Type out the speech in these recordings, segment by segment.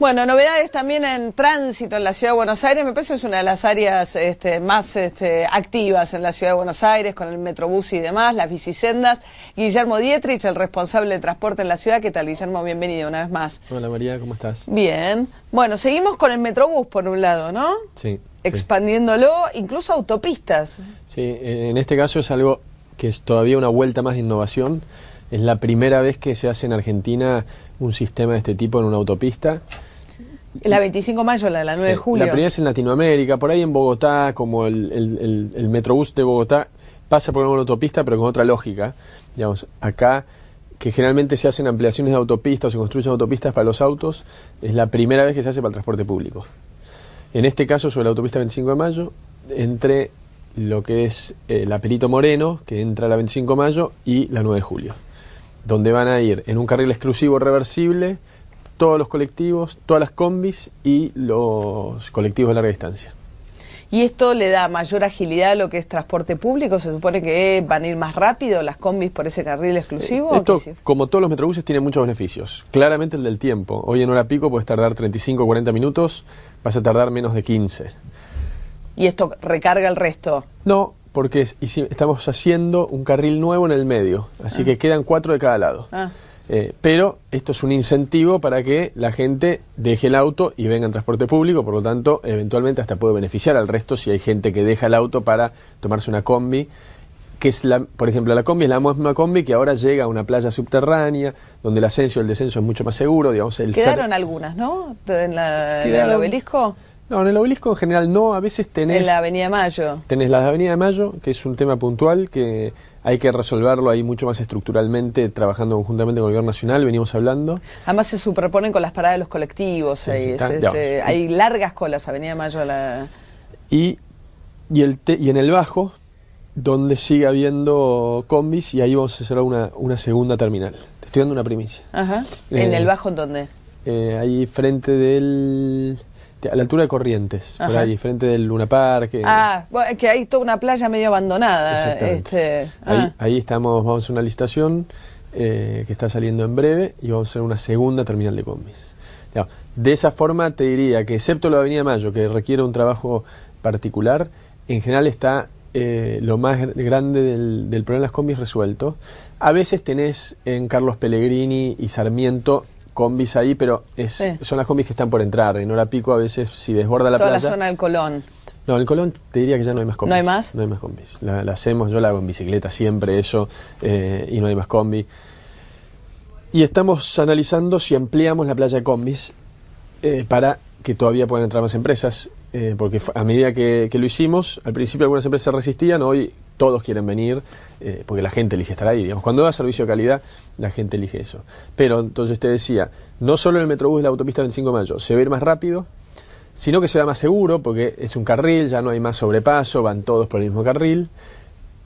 Bueno, novedades también en tránsito en la Ciudad de Buenos Aires. Me parece que es una de las áreas este, más este, activas en la Ciudad de Buenos Aires, con el Metrobús y demás, las bicisendas. Guillermo Dietrich, el responsable de transporte en la ciudad. ¿Qué tal, Guillermo? Bienvenido una vez más. Hola, María, ¿cómo estás? Bien. Bueno, seguimos con el Metrobús, por un lado, ¿no? Sí. Expandiéndolo, incluso autopistas. Sí, en este caso es algo que es todavía una vuelta más de innovación. Es la primera vez que se hace en Argentina un sistema de este tipo en una autopista. La 25 de mayo, la la 9 de julio. La primera es en Latinoamérica, por ahí en Bogotá, como el, el, Metrobús de Bogotá, pasa por una autopista, pero con otra lógica. Digamos, acá, que generalmente se hacen ampliaciones de autopistas o se construyen autopistas para los autos, es la primera vez que se hace para el transporte público. En este caso, sobre la autopista 25 de mayo, entre lo que es el eh, Apelito Moreno, que entra la 25 de mayo, y la 9 de julio, donde van a ir en un carril exclusivo reversible todos los colectivos, todas las combis y los colectivos de larga distancia. ¿Y esto le da mayor agilidad a lo que es transporte público? ¿Se supone que van a ir más rápido las combis por ese carril exclusivo? Esto, como todos los metrobuses, tiene muchos beneficios. Claramente el del tiempo. Hoy en hora pico puedes tardar 35 o 40 minutos, vas a tardar menos de 15. ¿Y esto recarga el resto? No, porque estamos haciendo un carril nuevo en el medio, así ah. que quedan cuatro de cada lado. Ah. Eh, pero esto es un incentivo para que la gente deje el auto y venga en transporte público, por lo tanto, eventualmente hasta puede beneficiar al resto si hay gente que deja el auto para tomarse una combi, que es la, por ejemplo, la combi es la misma combi que ahora llega a una playa subterránea, donde el ascenso y el descenso es mucho más seguro, digamos. El Quedaron algunas, ¿no? En, la, en obelisco. No, en el obelisco en general no, a veces tenés... En la Avenida Mayo. Tenés la de Avenida Mayo, que es un tema puntual que hay que resolverlo ahí mucho más estructuralmente, trabajando conjuntamente con el Gobierno Nacional, venimos hablando. Además se superponen con las paradas de los colectivos, hay largas colas, Avenida Mayo la... Y, y, el y en el Bajo, donde sigue habiendo combis, y ahí vamos a hacer una, segunda terminal. Te estoy dando una primicia. Ajá. Eh, ¿En el Bajo en dónde? Eh, ahí frente del a la altura de Corrientes, por ahí, frente del Luna Park. Eh. Ah, bueno, que hay toda una playa medio abandonada. Este, ah. ahí, estamos, vamos a hacer una licitación eh, que está saliendo en breve y vamos a hacer una segunda terminal de combis. De esa forma te diría que, excepto la Avenida Mayo, que requiere un trabajo particular, en general está eh, lo más grande del, del problema de las combis resuelto. A veces tenés en Carlos Pellegrini y Sarmiento combis ahí, pero es, son las combis que están por entrar. En hora pico a veces si desborda la playa... Toda la zona del Colón. No, el Colón te diría que ya no hay más combis. ¿No hay más? No hay más combis. La, hacemos, yo la hago en bicicleta siempre eso, eh, y no hay más combi. Y estamos analizando si ampliamos la playa de combis eh, para que todavía puedan entrar más empresas, eh, porque a medida que, lo hicimos, al principio algunas empresas resistían, hoy todos quieren venir, eh, porque la gente elige estar ahí. Digamos. Cuando da servicio de calidad, la gente elige eso. Pero entonces te decía, no solo en el Metrobús de la autopista 25 de mayo, se ve ir más rápido, sino que se ve más seguro, porque es un carril, ya no hay más sobrepaso, van todos por el mismo carril,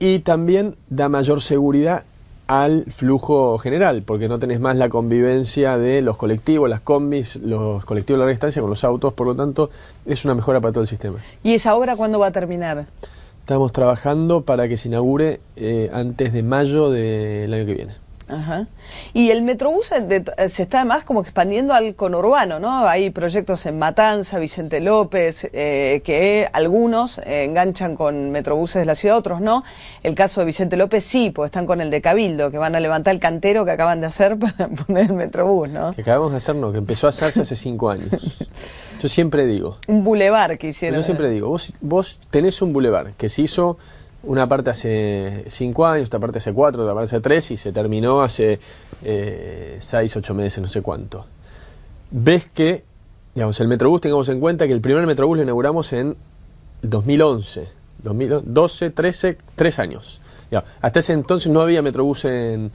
y también da mayor seguridad al flujo general, porque no tenés más la convivencia de los colectivos, las combis, los colectivos de larga distancia con los autos, por lo tanto es una mejora para todo el sistema. ¿Y esa obra cuándo va a terminar? Estamos trabajando para que se inaugure eh, antes de mayo del año que viene. Ajá. Y el Metrobús eh, eh, se está además como expandiendo al conurbano, ¿no? Hay proyectos en Matanza, Vicente López, eh, que algunos enganchan con Metrobuses de la ciudad, otros no. El caso de Vicente López sí, pues están con el de Cabildo, que van a levantar el cantero que acaban de hacer para poner el Metrobús, ¿no? Que acabamos de hacer, no, que empezó a hacerse hace cinco años. Yo siempre digo... Un bulevar que hicieron. Yo siempre digo, vos, vos tenés un bulevar que se hizo una parte hace cinco años, otra parte hace cuatro, otra parte hace 3 y se terminó hace 6, eh, 8 meses, no sé cuánto. Ves que, digamos, el Metrobús, tengamos en cuenta que el primer Metrobús lo inauguramos en 2011, 2012, 13, tres años hasta ese entonces no había Metrobús en,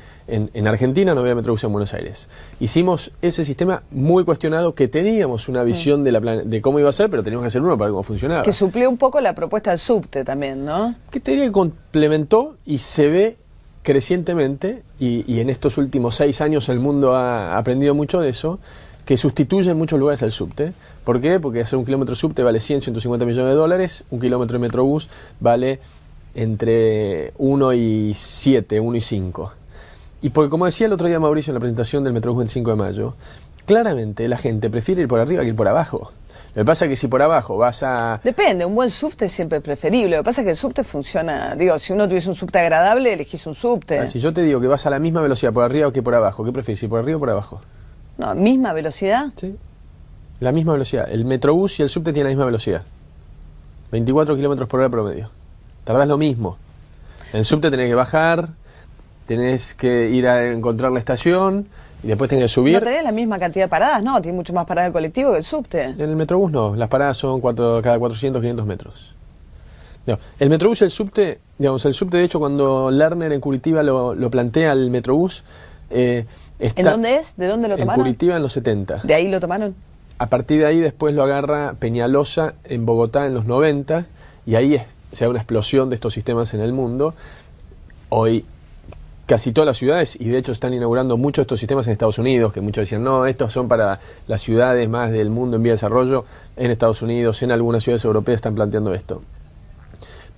Argentina, no había Metrobús en Buenos Aires. Hicimos ese sistema muy cuestionado que teníamos una visión de, la de cómo iba a ser, pero teníamos que hacer uno para ver cómo funcionaba. Que suplió un poco la propuesta del subte también, ¿no? Que te diría que complementó y se ve crecientemente, y, y, en estos últimos seis años el mundo ha aprendido mucho de eso, que sustituye en muchos lugares al subte. ¿Por qué? Porque hacer un kilómetro subte vale 100, 150 millones de dólares, un kilómetro de metrobús vale entre 1 y 7, 1 y 5. Y porque como decía el otro día Mauricio en la presentación del Metrobús del 5 de mayo, claramente la gente prefiere ir por arriba que ir por abajo. Lo que pasa es que si por abajo vas a... Depende, un buen subte es siempre preferible. Lo que pasa es que el subte funciona... Digo, si uno tuviese un subte agradable, elegís un subte. Ah, si yo te digo que vas a la misma velocidad por arriba que por abajo, ¿qué prefieres, ir por arriba o por abajo? No, ¿misma velocidad? Sí, la misma velocidad. El Metrobús y el subte tienen la misma velocidad. 24 kilómetros por hora promedio es lo mismo. En subte tenés que bajar, tenés que ir a encontrar la estación y después tenés que subir. No tenés la misma cantidad de paradas, ¿no? Tiene mucho más paradas el colectivo que el subte. En el Metrobús no, las paradas son cuatro, cada 400, 500 metros. el Metrobús el subte, digamos, el subte de hecho cuando Lerner en Curitiba lo, plantea el Metrobús... Eh, ¿En dónde es? ¿De dónde lo tomaron? En Curitiba en los 70. ¿De ahí lo tomaron? A partir de ahí después lo agarra Peñalosa en Bogotá en los 90 y ahí es se da una explosión de estos sistemas en el mundo. Hoy casi todas las ciudades, y de hecho están inaugurando muchos de estos sistemas en Estados Unidos, que muchos decían, no, estos son para las ciudades más del mundo en vía de desarrollo, en Estados Unidos, en algunas ciudades europeas están planteando esto.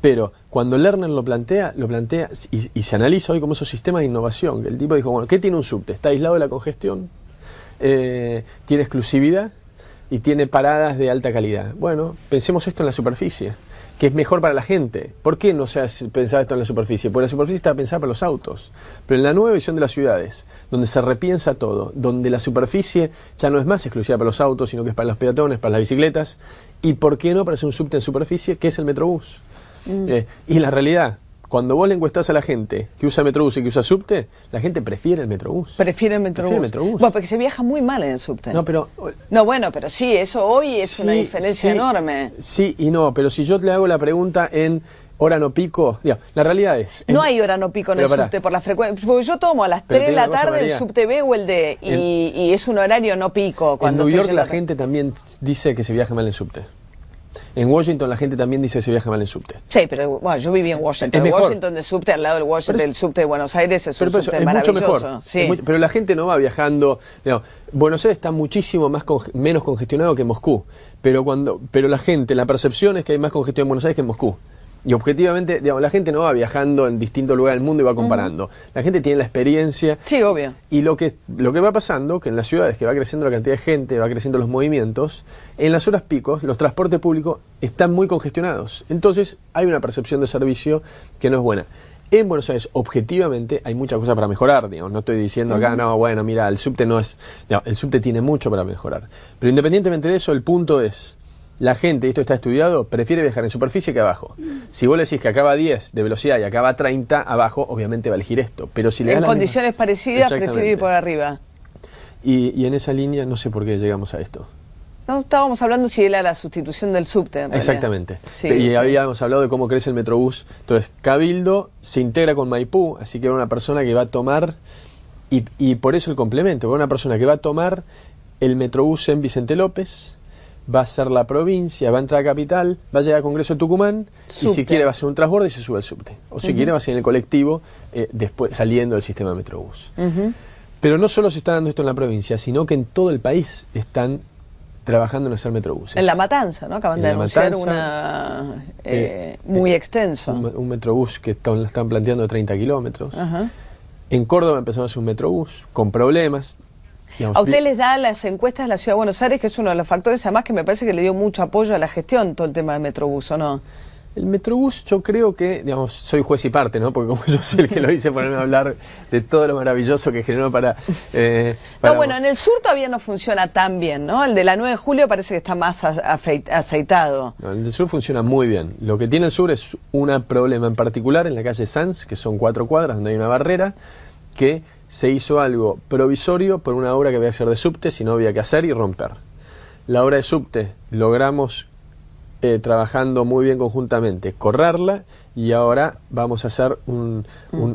Pero cuando Lerner lo plantea, lo plantea y, se analiza hoy como esos sistemas de innovación, que el tipo dijo, bueno, ¿qué tiene un subte? Está aislado de la congestión, eh, tiene exclusividad y tiene paradas de alta calidad. Bueno, pensemos esto en la superficie que es mejor para la gente. ¿Por qué no se ha pensado esto en la superficie? Porque la superficie está pensada para los autos, pero en la nueva visión de las ciudades, donde se repiensa todo, donde la superficie ya no es más exclusiva para los autos, sino que es para los peatones, para las bicicletas, y por qué no para un subte en superficie, que es el metrobús. Mm. Eh, y la realidad, cuando vos le encuestás a la gente que usa Metrobús y que usa subte, la gente prefiere el Metrobús. Prefiere el Metrobús. Prefiere el Metrobús. Bueno, porque se viaja muy mal en el subte. No, pero... No, bueno, pero sí, eso hoy es una diferencia enorme. Sí y no, pero si yo te hago la pregunta en hora no pico, la realidad es... No hay hora no pico en el subte por la frecuencia, porque yo tomo a las 3 de la tarde el subte B o el D, y, es un horario no pico. Cuando en New York la gente también dice que se viaja mal en subte. En Washington la gente también dice que se viaja mal en subte. Sí, pero bueno, yo viví en Washington. En Washington de subte al lado del, Washington, del subte de Buenos Aires es un subte maravilloso. mejor. Sí. pero la gente no va viajando. Buenos Aires está muchísimo más menos congestionado que Moscú. Pero, cuando, pero la gente, la percepción es que hay más congestión en Buenos Aires que en Moscú. Y objetivamente, digamos, la gente no va viajando en distintos lugares del mundo y va comparando. La gente tiene la experiencia. Sí, obvio. Y lo que, lo que va pasando, que en las ciudades que va creciendo la cantidad de gente, va creciendo los movimientos, en las horas picos los transportes públicos están muy congestionados. Entonces hay una percepción de servicio que no es buena. En Buenos Aires, objetivamente, hay muchas cosas para mejorar, digamos. No estoy diciendo acá, no, bueno, mira, el subte no es... el subte tiene mucho para mejorar. Pero independientemente de eso, el punto es, la gente, esto está estudiado, prefiere viajar en superficie que abajo. Si vos le decís que acaba 10 de velocidad y acaba 30 abajo, obviamente va a elegir esto. Pero si le En condiciones parecidas, prefiere ir por arriba. Y, en esa línea no sé por qué llegamos a esto. No, estábamos hablando si era la sustitución del subte. Exactamente. Y habíamos hablado de cómo crece el Metrobús. Entonces, Cabildo se integra con Maipú, así que era una persona que va a tomar, y, y por eso el complemento, era una persona que va a tomar el Metrobús en Vicente López, va a ser la provincia, va a entrar a capital, va a llegar al Congreso de Tucumán y si quiere va a ser un transbordo y se sube al subte. O si quiere va a ser en el colectivo eh, después saliendo del sistema de Metrobús. Pero no solo se está dando esto en la provincia, sino que en todo el país están trabajando en hacer metrobuses. En La Matanza, ¿no? Acaban de anunciar una... Eh, eh, muy extenso. Un, metrobús que están, planteando 30 kilómetros. En Córdoba empezaron a hacer un metrobús con problemas. A usted... les da las encuestas de la Ciudad de Buenos Aires, que es uno de los factores, además que me parece que le dio mucho apoyo a la gestión todo el tema de Metrobús, ¿o no? El Metrobús yo creo que, digamos, soy juez y parte, ¿no? Porque como yo soy el que lo hice, ponerme a hablar de todo lo maravilloso que generó para, eh, No, bueno, en el sur todavía no funciona tan bien, ¿no? El de la 9 de julio parece que está más aceitado. No, el del sur funciona muy bien. Lo que tiene el sur es un problema en particular en la calle Sanz, que son cuatro cuadras donde hay una barrera, que se hizo algo provisorio por una obra que había que hacer de subte, si no había que hacer y romper. La obra de subte logramos eh, trabajando muy bien conjuntamente, correrla y ahora vamos a hacer mm.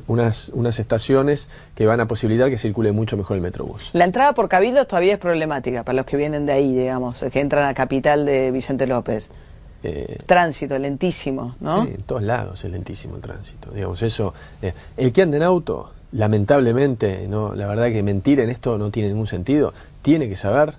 unas, unas, estaciones que van a posibilitar que circule mucho mejor el Metrobús. La entrada por Cabildo todavía es problemática para los que vienen de ahí, digamos, que entran a Capital de Vicente López. Eh, tránsito, lentísimo, ¿no? Sí, en todos lados es lentísimo el tránsito. Digamos, eso. Eh, el que anda en auto, lamentablemente, no, la verdad que mentir en esto no tiene ningún sentido. Tiene que saber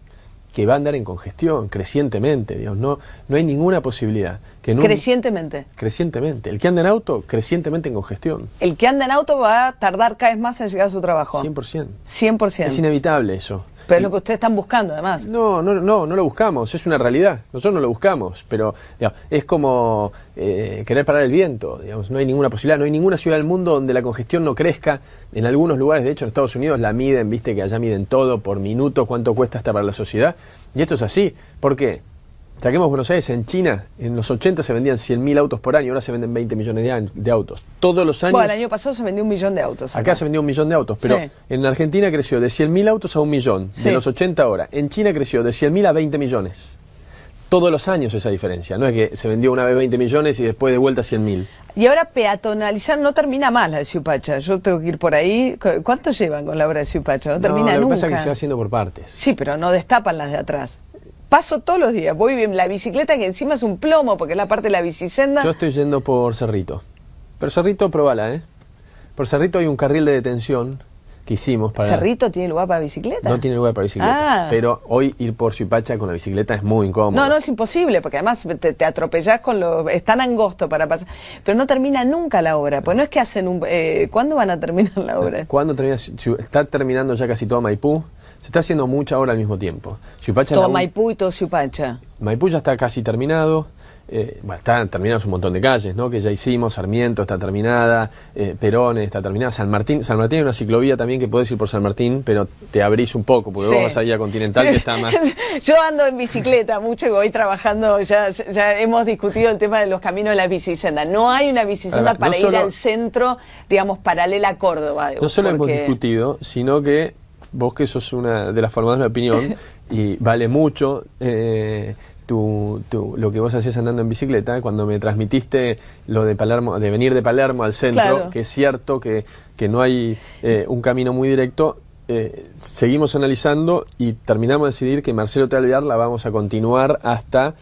que va a andar en congestión crecientemente, digamos, no, no hay ninguna posibilidad. Que en crecientemente. Crecientemente. El que anda en auto, crecientemente en congestión. El que anda en auto va a tardar cada vez más en llegar a su trabajo. 100%. 100%. Es inevitable eso. Pero es lo que ustedes están buscando, además. No, no, no, no lo buscamos, es una realidad. Nosotros no lo buscamos, pero es como eh, querer parar el viento. Digamos, no hay ninguna posibilidad, no hay ninguna ciudad del mundo donde la congestión no crezca. En algunos lugares, de hecho, en Estados Unidos la miden, viste que allá miden todo por minuto, cuánto cuesta hasta para la sociedad. Y esto es así. ¿Por qué? Saquemos Buenos Aires, en China, en los 80 se vendían 100.000 autos por año, ahora se venden 20 millones de, autos. Todos los años... Bueno, el año pasado se vendió un millón de autos. Acá, se vendió un millón de autos, pero en Argentina creció de 100.000 autos a un millón, en de los 80 ahora. En China creció de 100.000 a 20 millones. Todos los años esa diferencia, no es que se vendió una vez 20 millones y después de vuelta 100.000. Y ahora peatonalizar no termina más la de Ciupacha. Yo tengo que ir por ahí. ¿Cuánto llevan con la obra de Ciupacha? No termina nunca. Lo que pasa que se va haciendo por partes. Sí, pero no destapan las de atrás. Paso todos los días, voy en La bicicleta que encima es un plomo, porque es la parte de la bicicenda. Yo estoy yendo por Cerrito. Pero Cerrito, probala, ¿eh? Por Cerrito hay un carril de detención que hicimos para... ¿Cerrito tiene lugar para bicicleta? No tiene lugar para bicicleta. Ah. Pero hoy ir por Chipacha con la bicicleta es muy incómodo. No, no, es imposible, porque además te, te atropellás con los... Es tan angosto para pasar... Pero no termina nunca la obra, pues no es que hacen un... Eh, ¿Cuándo van a terminar la obra? ¿Cuándo termina? Está terminando ya casi todo Maipú. Se está haciendo mucha ahora al mismo tiempo. todo Maipú y todo Shupacha. Maipú ya está casi terminado. Eh, bueno, están terminados un montón de calles, ¿no? Que ya hicimos, Sarmiento está terminada, eh, Perón está terminada, San Martín, San Martín hay una ciclovía también que puedes ir por San Martín, pero te abrís un poco, porque vos vas ahí a Continental que está más... Yo ando en bicicleta mucho y voy trabajando, ya, ya hemos discutido el tema de los caminos de la bicicenda. No hay una bicisenda para ir al centro, digamos, paralela a Córdoba. No solo hemos discutido, sino que vos que sos una de las formadoras de opinión y vale mucho eh, tu, lo que vos hacías andando en bicicleta, cuando me transmitiste lo de Palermo, de venir de Palermo al centro, que es cierto que, que no hay eh, un camino muy directo, eh, seguimos analizando y terminamos de decidir que Marcelo Talviar la vamos a continuar hasta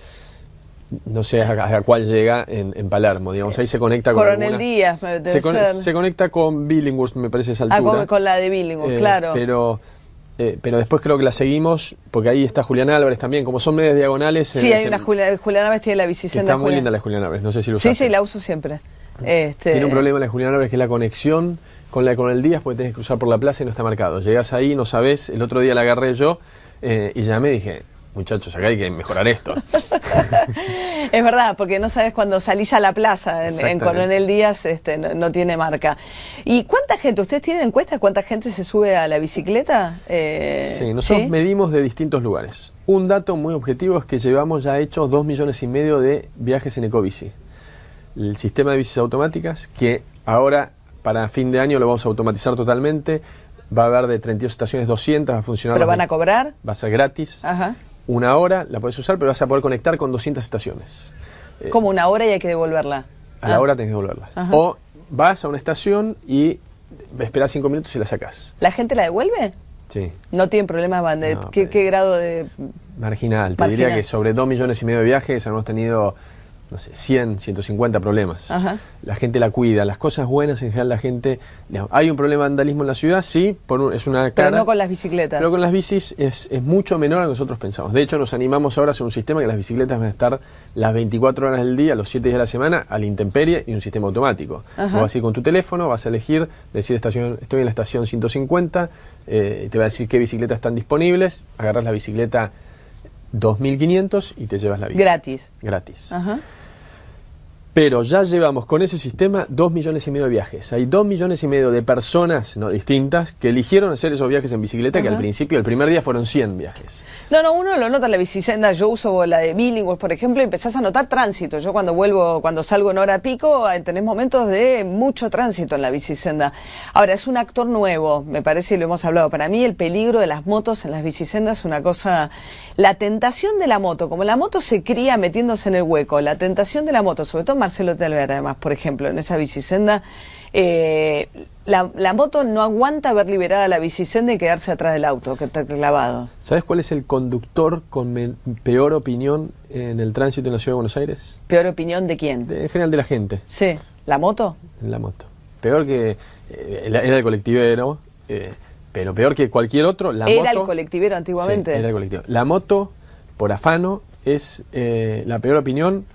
no sé a, a cuál llega en, Palermo, digamos, ahí se conecta con Coronel Díaz, se, conecta con Billingworth, me parece, esa ah, altura. Ah, con, la de Billinghurst, eh, claro. Pero, eh, pero después creo que la seguimos, porque ahí está Julián Álvarez también, como son medias diagonales. Sí, eh, hay una Julián, Álvarez tiene la bicicleta. Está muy linda la Julián Álvarez, no sé si lo usas. Sí, sí, la uso siempre. Este... Tiene un problema la Julián Álvarez, que es la conexión con la de Coronel Díaz, porque tenés que cruzar por la plaza y no está marcado. Llegas ahí, no sabes, el otro día la agarré yo y llamé y dije, muchachos, acá hay que mejorar esto. es verdad, porque no sabes cuando salís a la plaza en, Coronel Díaz, este, no, tiene marca. ¿Y cuánta gente, ustedes tienen encuestas cuánta gente se sube a la bicicleta? Eh, sí, nosotros medimos de distintos lugares. Un dato muy objetivo es que llevamos ya hechos dos millones y medio de viajes en Ecobici. El sistema de bicis automáticas que ahora para fin de año lo vamos a automatizar totalmente va a haber de 32 estaciones 200, va a funcionar. ¿Pero van a cobrar? Va a ser gratis. Ajá una hora, la puedes usar, pero vas a poder conectar con 200 estaciones. Eh, ¿Cómo una hora y hay que devolverla. A la ah. hora tenés que devolverla. O vas a una estación y esperas 5 minutos y la sacas ¿La gente la devuelve? Sí. No tienen problemas, ¿Qué, ¿Qué, grado de...? Marginal. Te diría que sobre 2 millones y medio de viajes hemos tenido no sé, 100, 150 problemas. La gente la cuida. Las cosas buenas, en general, la gente... hay un problema de vandalismo en la ciudad, sí, por es una cara... Pero no con las bicicletas. Pero con las bicis es, mucho menor a lo que nosotros pensamos. De hecho, nos animamos ahora a hacer un sistema que las bicicletas van a estar las 24 horas del día, los 7 días de la semana, a la intemperie y un sistema automático. Vas a ir con tu teléfono, vas a elegir, decir estación, estoy en la estación 150, eh, te va a decir qué bicicletas están disponibles, agarras la bicicleta 2.500 y te llevas la bici. Gratis. Gratis. Ajá. Pero ya llevamos con ese sistema 2 millones y medio de viajes. Hay 2 millones y medio de personas no distintas que eligieron hacer esos viajes en bicicleta, que al principio, el primer día fueron 100 viajes. No, no, uno lo nota en la bicicenda. Yo uso la de Billingworth, por ejemplo, y empezás a notar tránsito. Yo cuando vuelvo, cuando salgo en hora pico, eh, tenés momentos de mucho tránsito en la bicicenda. Ahora, es un actor nuevo, me parece, y lo hemos hablado. Para mí, el peligro de las motos en las bicicendas es una cosa la tentación de la moto, como la moto se cría metiéndose en el hueco, la tentación de la moto, sobre todo Marcelo Telver, además, por ejemplo, en esa bicisenda, eh, la, moto no aguanta ver liberada la bicisenda y quedarse atrás del auto, que está clavado. ¿Sabes cuál es el conductor con peor opinión en el tránsito en la Ciudad de Buenos Aires? ¿Peor opinión de quién? en general de la gente. Sí. ¿La moto? La moto. Peor que... Eh, era el colectivero... Eh, pero peor que cualquier otro, la moto... Era el colectivero antiguamente. el La moto, por afano, es eh, la peor opinión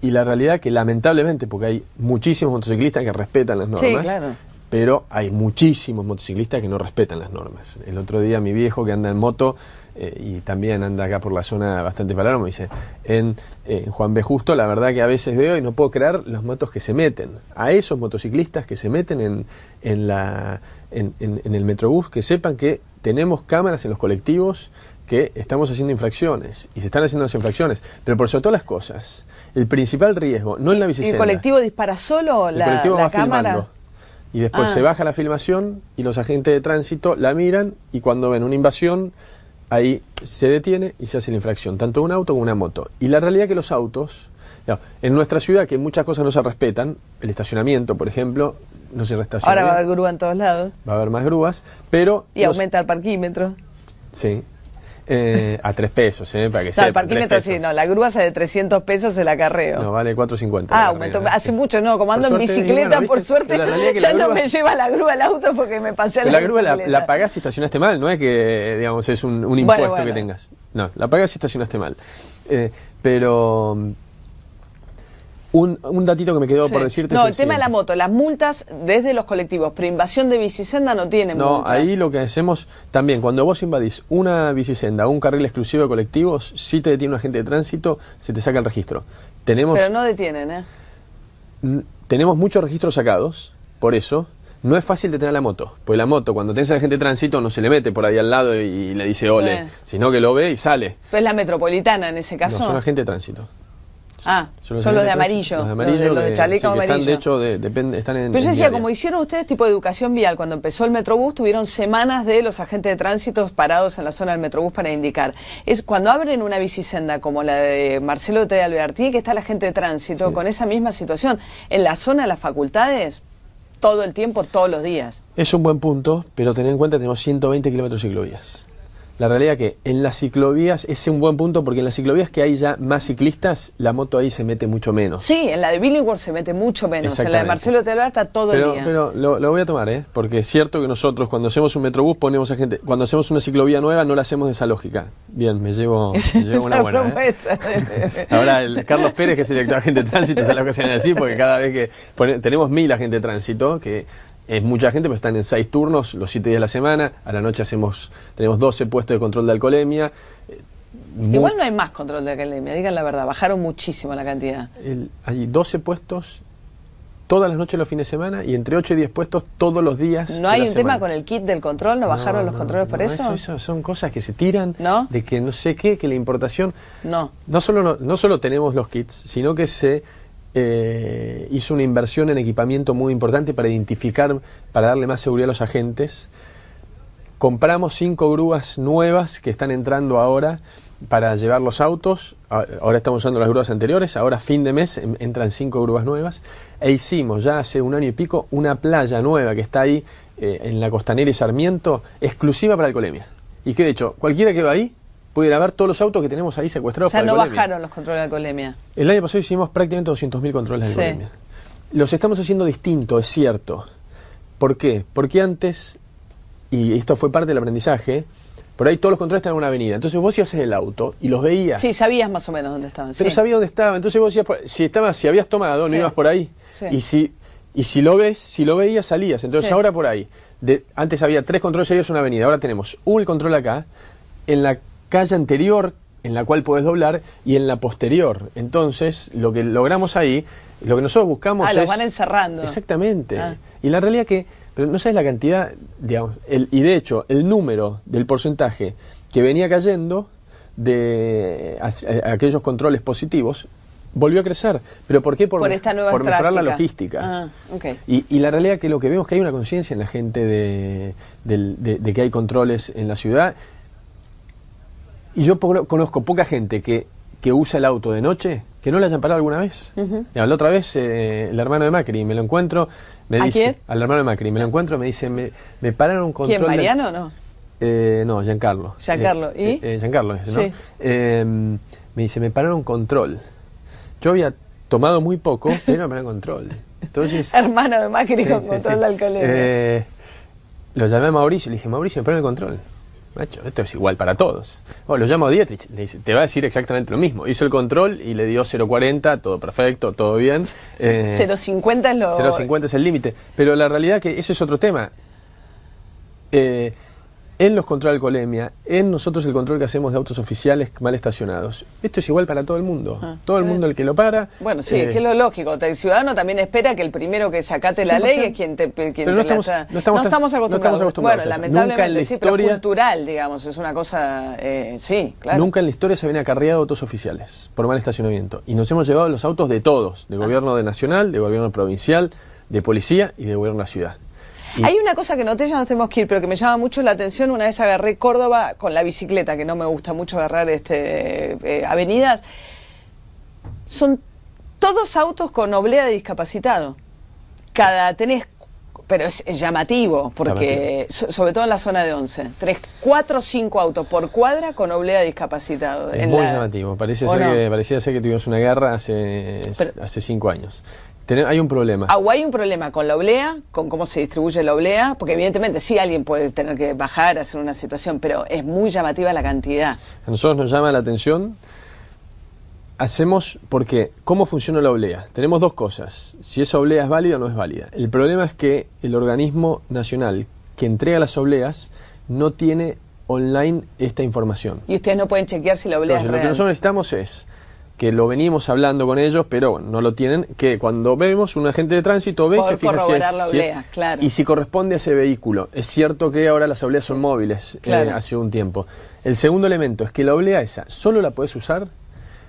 y la realidad que lamentablemente, porque hay muchísimos motociclistas que respetan las normas, sí, claro pero hay muchísimos motociclistas que no respetan las normas. El otro día mi viejo que anda en moto eh, y también anda acá por la zona bastante parada, me dice, eh, en, Juan B. Justo la verdad que a veces veo y no puedo creer las motos que se meten, a esos motociclistas que se meten en, en, la, en, el Metrobús, que sepan que tenemos cámaras en los colectivos que estamos haciendo infracciones y se están haciendo las infracciones, pero por sobre todas las cosas, el principal riesgo, no en la bicicleta. ¿El colectivo dispara solo o la, cámara? y después se ah. baja la filmación y los agentes de tránsito la miran y cuando ven una invasión, ahí se detiene y se hace la infracción, tanto un auto como una moto. Y la realidad es que los autos, en nuestra ciudad que muchas cosas no se respetan, el estacionamiento, por ejemplo, no se restaciona. Ahora va a haber grúa en todos lados. Va a haber más grúas, pero... Y aumenta el parquímetro. Sí, eh, a tres pesos, ¿eh? Para que no, sea. el parquímetro sí, no, la grúa sale de 300 pesos el acarreo. No, vale 4.50. Ah, aumentó. Hace mucho, no, como ando en bicicleta, por suerte, ya no me lleva la grúa al auto porque me pasé al la, la grúa la, pagas pagás si estacionaste mal, no es que, digamos, es un, un impuesto que tengas. No, la pagás si estacionaste mal. Eh, pero un, datito que me quedó por decirte. No, el tema de la moto, las multas desde los colectivos, pero invasión de bicisenda no tienen. No, ahí lo que hacemos también, cuando vos invadís una bicisenda, un carril exclusivo de colectivos, si te detiene un agente de tránsito, se te saca el registro. Tenemos, pero no detienen, ¿eh? Tenemos muchos registros sacados, por eso, no es fácil detener la moto, pues la moto cuando tenés a la gente de tránsito no se le mete por ahí al lado y, le dice ole, sino que lo ve y sale. Pues la metropolitana en ese caso. No, son agente de tránsito. Ah, son los, de amarillo. Los de amarillo. chaleco amarillo. Están, de hecho, depende, Pero yo decía, como hicieron ustedes tipo de educación vial, cuando empezó el Metrobús, tuvieron semanas de los agentes de tránsito parados en la zona del Metrobús para indicar. Es cuando abren una bicisenda como la de Marcelo T. Alberti, que está la gente de tránsito con esa misma situación. En la zona de las facultades, todo el tiempo, todos los días. Es un buen punto, pero ten en cuenta que tenemos 120 kilómetros de ciclovías la realidad que en las ciclovías es un buen punto porque en las ciclovías que hay ya más ciclistas, la moto ahí se mete mucho menos. Sí, en la de Billingworth se mete mucho menos, en la de Marcelo Telvar está todo el día. Pero lo, voy a tomar, ¿eh? porque es cierto que nosotros cuando hacemos un metrobús ponemos a gente, cuando hacemos una ciclovía nueva no la hacemos de esa lógica. Bien, me llevo, me llevo una buena. ¿eh? Ahora, Carlos Pérez, que es el director de agente de tránsito, se algo que así, porque cada vez que tenemos mil agentes de tránsito que es mucha gente, pues están en seis turnos, los siete días de la semana. A la noche hacemos tenemos 12 puestos de control de alcoholemia. Eh, Igual no hay más control de alcoholemia, digan la verdad, bajaron muchísimo la cantidad. hay 12 puestos todas las noches los fines de semana y entre 8 y 10 puestos todos los días. ¿No hay un tema con el kit del control? ¿No bajaron los controles por eso? eso? Son cosas que se tiran, de que no sé qué, que la importación... No. No solo, no, solo tenemos los kits, sino que se eh, hizo una inversión en equipamiento muy importante para identificar, para darle más seguridad a los agentes. Compramos cinco grúas nuevas que están entrando ahora para llevar los autos. Ahora estamos usando las grúas anteriores, ahora fin de mes entran cinco grúas nuevas. E hicimos ya hace un año y pico una playa nueva que está ahí eh, en la Costanera y Sarmiento, exclusiva para colemia Y que de hecho, cualquiera que va ahí pudiera ver todos los autos que tenemos ahí secuestrados. O sea, no bajaron los controles de alcoholemia. El año pasado hicimos prácticamente 200.000 controles de sí. alcoholemia. Los estamos haciendo distinto, es cierto. ¿Por qué? Porque antes, y esto fue parte del aprendizaje, por ahí todos los controles estaban en una avenida. Entonces vos ibas en el auto y los veías. Sí, sabías más o menos dónde estaban. Pero sabías dónde estaban. Entonces vos ibas si estabas, si habías tomado, no ibas por ahí. Y si y si lo ves, si lo veías, salías. Entonces ahora por ahí. antes había tres controles y en una avenida. Ahora tenemos un control acá. En la calle anterior en la cual puedes doblar y en la posterior. Entonces, lo que logramos ahí, lo que nosotros buscamos ah, es... van encerrando. Exactamente. Ah. Y la realidad que, no sabes la cantidad, digamos, el, y de hecho, el número del porcentaje que venía cayendo de eh, aquellos controles positivos volvió a crecer. ¿Pero por qué? Por, mejorar la logística. Ah, y, y, la realidad que lo que vemos es que hay una conciencia en la gente de, de que hay controles en la ciudad y yo conozco poca gente que, que usa el auto de noche que no le hayan parado alguna vez. La otra vez eh, el hermano de Macri, me lo encuentro, me dice, al hermano de Macri, me lo encuentro, me dice, me, me pararon un control. ¿Quién, Mariano o no? Eh, no, Giancarlo. Giancarlo, eh, ¿y? Eh, Giancarlo, ¿no? Em, me dice, me pararon control. Yo había tomado muy poco, pero me pararon control. Entonces, hermano de Macri con control de eh, lo llamé a Mauricio, le dije, Mauricio, me pararon el control. Macho, esto es igual para todos. Bueno, lo llamo Dietrich, le dice, te va a decir exactamente lo mismo. Hizo el control y le dio 0,40, todo perfecto, todo bien. 0,50 eh, es lo... 0,50 es el límite. Pero la realidad que ese es otro tema. Eh, en los controles de colemia, en nosotros el control que hacemos de autos oficiales mal estacionados. Esto es igual para todo el mundo. Ah, todo el mundo el que lo para. Bueno, sí, es eh, que es lo lógico. El ciudadano también espera que el primero que sacate la ley es quien te, no estamos, acostumbrados. No Bueno, lamentablemente sí, cultural, digamos, es una cosa, eh, sí, claro. Nunca en la historia se habían acarreado autos oficiales por mal estacionamiento. Y nos hemos llevado los autos de todos, de ah. gobierno de nacional, de gobierno provincial, de policía y de gobierno de la ciudad. Hay una cosa que noté, ya nos tenemos que ir, pero que me llama mucho la atención. Una vez agarré Córdoba con la bicicleta, que no me gusta mucho agarrar este, eh, avenidas. Son todos autos con oblea de discapacitado. Cada, tenés pero es llamativo, porque sobre todo en la zona de 11, 3, 4, 5 autos por cuadra con oblea discapacitado. Es muy llamativo, parece ser que, parecía ser que tuvimos una guerra hace 5 años. hay un problema. Ah, hay un problema con la oblea, con cómo se distribuye la oblea, porque evidentemente sí alguien puede tener que bajar, hacer una situación, pero es muy llamativa la cantidad. A nosotros nos llama la atención hacemos, porque, ¿cómo funciona la oblea? Tenemos dos cosas, si esa oblea es válida o no es válida. El problema es que el organismo nacional que entrega las obleas no tiene online esta información. Y ustedes no pueden chequear si la oblea es Lo que nosotros necesitamos es que lo venimos hablando con ellos, pero no lo tienen, que cuando vemos un agente de tránsito ve, y se fija si claro. y si corresponde a ese vehículo. Es cierto que ahora las obleas son móviles eh, hace un tiempo. El segundo elemento es que la oblea esa solo la puedes usar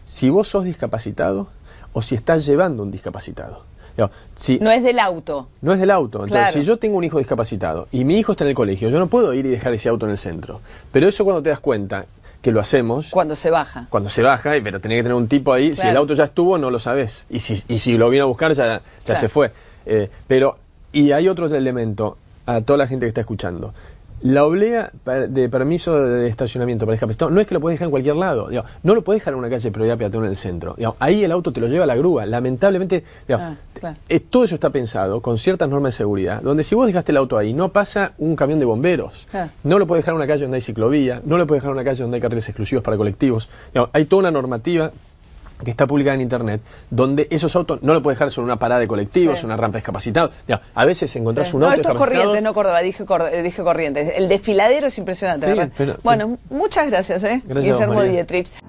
si vos sos discapacitado o si estás llevando un discapacitado. no es del auto. No es del auto. Entonces, si yo tengo un hijo discapacitado y mi hijo está en el colegio, yo no puedo ir y dejar ese auto en el centro. Pero eso cuando te das cuenta que lo hacemos. Cuando se baja. Cuando se baja, pero tenés que tener un tipo ahí. Si el auto ya estuvo, no lo sabes Y si, y si lo vino a buscar, ya, ya se fue. Eh, pero, y hay otro elemento a toda la gente que está escuchando. La oblea de permiso de estacionamiento para discapacitados no es que lo puedes dejar en cualquier lado. no lo puedes dejar en una calle pero ya peatón en el centro. ahí el auto te lo lleva a la grúa. Lamentablemente, ah, eh, todo eso está pensado con ciertas normas de seguridad, donde si vos dejaste el auto ahí, no pasa un camión de bomberos. No lo puedes dejar en una calle donde hay ciclovía, no lo puedes dejar en una calle donde hay carriles exclusivos para colectivos. hay toda una normativa que está publicada en internet, donde esos autos no lo puedes dejar sobre una parada de colectivos, una rampa discapacitada. a veces encontrás un auto. No, esto corriente, no Córdoba, dije, cor eh, dije Corrientes. El desfiladero es impresionante, ¿verdad? Pero, bueno, eh. muchas gracias, ¿eh? Gracias Guillermo Dietrich.